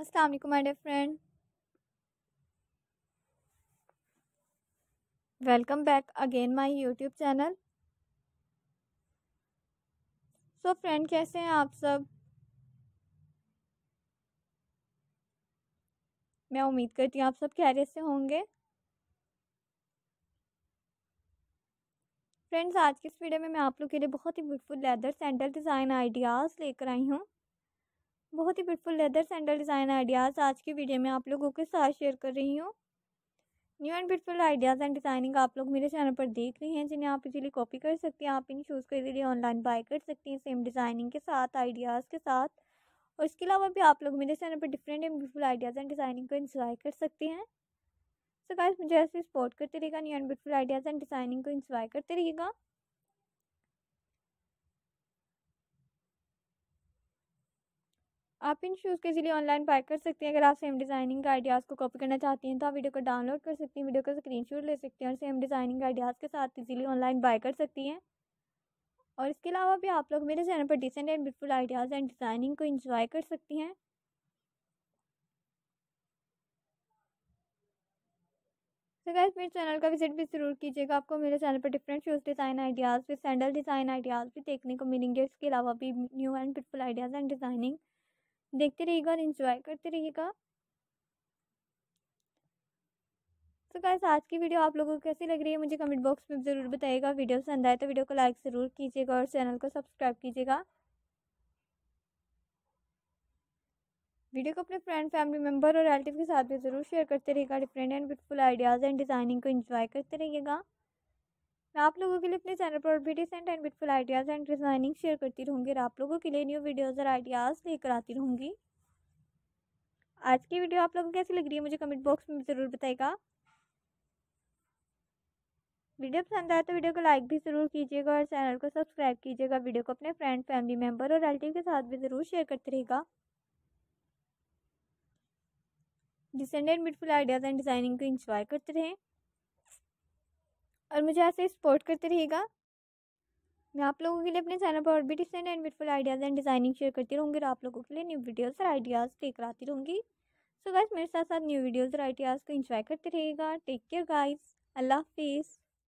अस्सलाम वालेकुम my dear friend welcome back again my YouTube channel so friend कैसे हैं आप सब मैं उम्मीद करती हूँ आप सब खैरियत से होंगे फ्रेंड्स आज की इस वीडियो में मैं आप लोग के लिए बहुत ही beautiful leather sandal design ideas लेकर आई हूँ बहुत ही beautiful leather sandal design ideas आज की वीडियो में आप लोगों के साथ शेयर कर रही हूँ new and beautiful ideas and designing आप लोग मेरे चैनल पर देख रहे हैं जिन्हें आप इजीली कॉपी कर सकते हैं आप इन शूज़ को इजीली ऑनलाइन बाय कर सकते हैं सेम डिज़ाइनिंग के साथ आइडियाज़ के साथ और इसके अलावा भी आप लोग मेरे चैनल पर different and beautiful ideas and designing को इन्जॉय कर सकते हैं सो गाइस मुझे ऐसे सपोर्ट करते रहेगा new and beautiful ideas and designing को इन्जॉय करते रहिएगा आप इन शूज़ को इजीली ऑनलाइन बाय कर सकते हैं अगर आप सेम डिज़ाइनिंग का आइडियाज़ को कॉपी करना चाहती हैं तो आप वीडियो को डाउनलोड कर सकती हैं वीडियो का स्क्रीन ले सकते हैं और सेम डिज़ाइनिंग आइडियाज़ के साथ इजीली ऑनलाइन बाय कर सकती हैं और इसके अलावा भी आप लोग मेरे चैनल पर decent and beautiful ideas and designing को इन्जॉय कर सकती हैं तो गैस मेरे चैनल का विजिट भी ज़रूर कीजिएगा आपको मेरे चैनल पर डिफरेंट शूज़ डिज़ाइन आइडियाज़ फिर सैंडल डिज़ाइन आइडियाज़ भी देखने को मिलेंगे इसके अलावा भी new and beautiful ideas and designing देखते रहिएगा और इन्जॉय करते रहिएगा तो गैस आज की वीडियो आप लोगों को कैसी लग रही है मुझे कमेंट बॉक्स में ज़रूर बताइएगा वीडियो पसंद आए तो वीडियो को लाइक ज़रूर कीजिएगा और चैनल को सब्सक्राइब कीजिएगा वीडियो को अपने फ्रेंड फैमिली मेम्बर और रिलेटिव के साथ भी ज़रूर शेयर करते रहिएगा different and beautiful ideas and designing को इन्जॉय करते रहिएगा मैं आप लोगों के लिए अपने चैनल पर भी decent and beautiful ideas and designing share करती रहूँगी और आप लोगों के लिए न्यू वीडियोज़ और आइडियाज़ लेकर आती रहूँगी आज की वीडियो आप लोगों को कैसी लग रही है मुझे कमेंट बॉक्स में ज़रूर बताएगा वीडियो पसंद आए तो वीडियो को लाइक भी ज़रूर कीजिएगा और चैनल को सब्सक्राइब कीजिएगा वीडियो को अपने फ्रेंड फैमिली मेम्बर और रिलेटिव के साथ भी ज़रूर शेयर करते रहेगा decent and beautiful ideas and designing को इंजॉय करते रहें और मुझे ऐसे सपोर्ट करते रहेगा मैं आप लोगों के लिए अपने चैनल पर और भी design and beautiful ideas and designing share करती रहूँगी और आप लोगों के लिए न्यू वीडियोज़ और आइडियाज़ लेकर आती रहूँगी सो गाइज मेरे साथ साथ न्यू वीडियोज़ और आइडियाज़ को इन्जॉय करते रहेगा टेक केयर गाइज अल्लाह हाफिज़